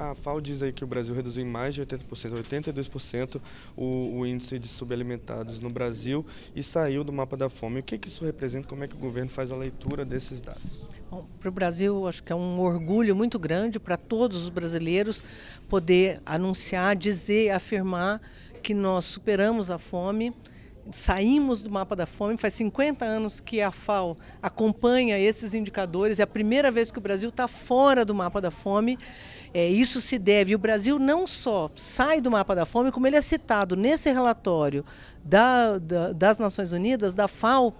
A FAO diz aí que o Brasil reduziu em mais de 80%, 82% o, o, índice de subalimentados no Brasil e saiu do mapa da fome. O que, que isso representa? Como é que o governo faz a leitura desses dados? Para o Brasil, acho que é um orgulho muito grande para todos os brasileiros poder anunciar, dizer, afirmar que nós superamos a fome saímos do mapa da fome. Faz 50 anos que a FAO acompanha esses indicadores. É a primeira vez que o Brasil está fora do mapa da fome. É, isso se deve. O Brasil não só sai do mapa da fome, como ele é citado nesse relatório da, da, das Nações Unidas, da FAO,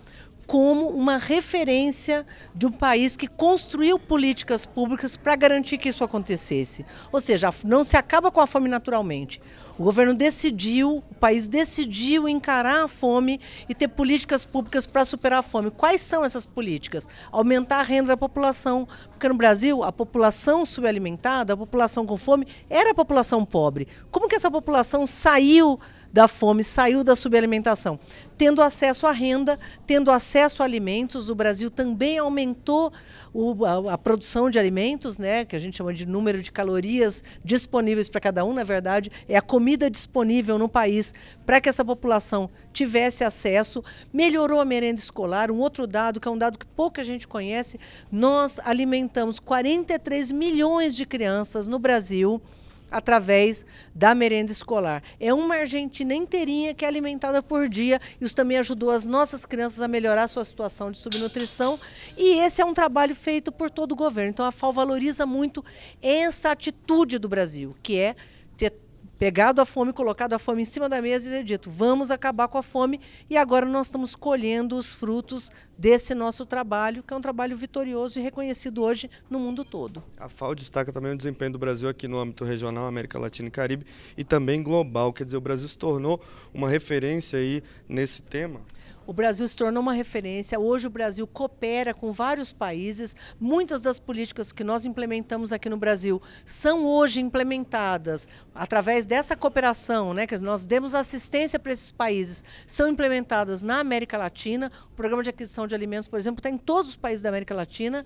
como uma referência de um país que construiu políticas públicas para garantir que isso acontecesse. Ou seja, não se acaba com a fome naturalmente. O governo decidiu, o país decidiu encarar a fome e ter políticas públicas para superar a fome. Quais são essas políticas? Aumentar a renda da população, porque no Brasil a população subalimentada, a população com fome, era a população pobre. Como que essa população saiu da fome, saiu da subalimentação. Tendo acesso à renda, tendo acesso a alimentos, o Brasil também aumentou o, a, a, produção de alimentos, né, que a gente chama de número de calorias disponíveis para cada um, na verdade, é a comida disponível no país para que essa população tivesse acesso. Melhorou a merenda escolar, um outro dado, que é um dado que pouca gente conhece, nós alimentamos 43 milhões de crianças no Brasil através da merenda escolar. É uma Argentina inteirinha que é alimentada por dia. Isso também ajudou as nossas crianças a melhorar a sua situação de subnutrição. E esse é um trabalho feito por todo o governo. Então a FAO valoriza muito essa atitude do Brasil, que é pegado a fome, colocado a fome em cima da mesa e dito: vamos acabar com a fome. E agora nós estamos colhendo os frutos desse nosso trabalho, que é um trabalho vitorioso e reconhecido hoje no mundo todo. A FAO destaca também o desempenho do Brasil aqui no âmbito regional, América Latina e Caribe, e também global. Quer dizer, o Brasil se tornou uma referência aí nesse tema. O Brasil se tornou uma referência. Hoje o Brasil coopera com vários países. Muitas das políticas que nós implementamos aqui no Brasil são hoje implementadas através dessa cooperação, né, que nós demos assistência para esses países, são implementadas na América Latina. O programa de aquisição de alimentos, por exemplo, está em todos os países da América Latina.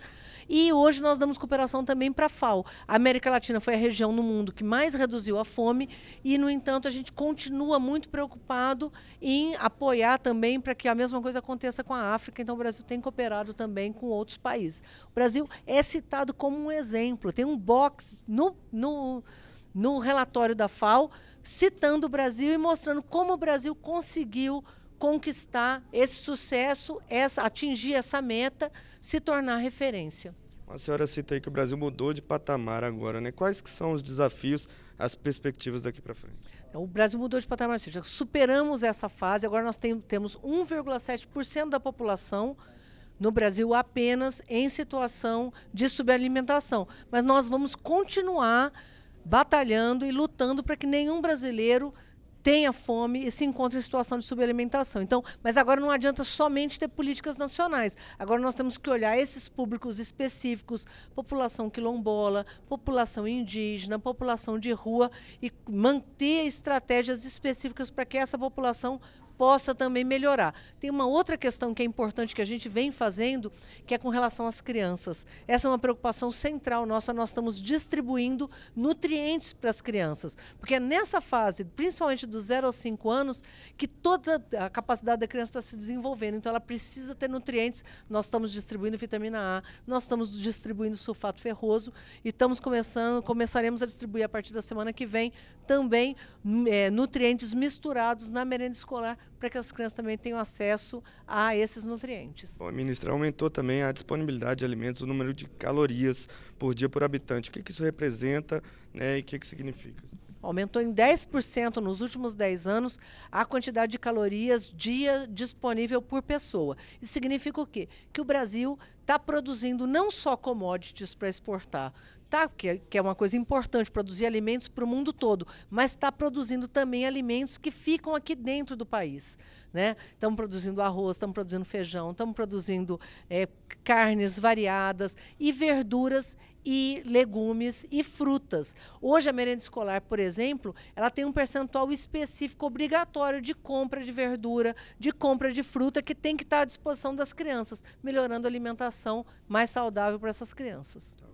E hoje nós damos cooperação também para a FAO. A América Latina foi a região no mundo que mais reduziu a fome e, no entanto, a gente continua muito preocupado em apoiar também para que a mesma coisa aconteça com a África. Então, o Brasil tem cooperado também com outros países. O Brasil é citado como um exemplo. Tem um box no, no, no relatório da FAO citando o Brasil e mostrando como o Brasil conseguiu conquistar esse sucesso, essa, atingir essa meta, se tornar referência. A senhora cita aí que o Brasil mudou de patamar agora, né? Quais que são os desafios, as perspectivas daqui para frente? É, o Brasil mudou de patamar, ou seja, superamos essa fase, agora nós tem, temos 1,7% da população no Brasil apenas em situação de subalimentação. Mas nós vamos continuar batalhando e lutando para que nenhum brasileiro tenha fome e se encontre em situação de subalimentação. Então, mas agora não adianta somente ter políticas nacionais. Agora nós temos que olhar esses públicos específicos, população quilombola, população indígena, população de rua e manter estratégias específicas para que essa população possa também melhorar. Tem uma outra questão que é importante que a gente vem fazendo, que é com relação às crianças. Essa é uma preocupação central nossa, nós estamos distribuindo nutrientes para as crianças, porque é nessa fase, principalmente do 0 aos 5 anos, que toda a capacidade da criança está se desenvolvendo, então ela precisa ter nutrientes. Nós estamos distribuindo vitamina A, nós estamos distribuindo sulfato ferroso e estamos começando, começaremos a distribuir a partir da semana que vem também hum, é, nutrientes misturados na merenda escolar para que as crianças também tenham acesso a esses nutrientes. Bom, ministra, aumentou também a disponibilidade de alimentos, o número de calorias por dia por habitante. O que, que isso representa né, e o que, que significa? Aumentou em 10% nos últimos 10 anos a quantidade de calorias dia disponível por pessoa. Isso significa o quê? Que o Brasil está produzindo não só commodities para exportar, tá, que, é, que é uma coisa importante, produzir alimentos para o mundo todo, mas está produzindo também alimentos que ficam aqui dentro do país. Né? Estamos produzindo arroz, estamos produzindo feijão, estamos produzindo é, carnes variadas e verduras e legumes e frutas. Hoje a merenda escolar, por exemplo, ela tem um percentual específico obrigatório de compra de verdura, de compra de fruta que tem que estar tá à disposição das crianças, melhorando a alimentação mais saudável para essas crianças.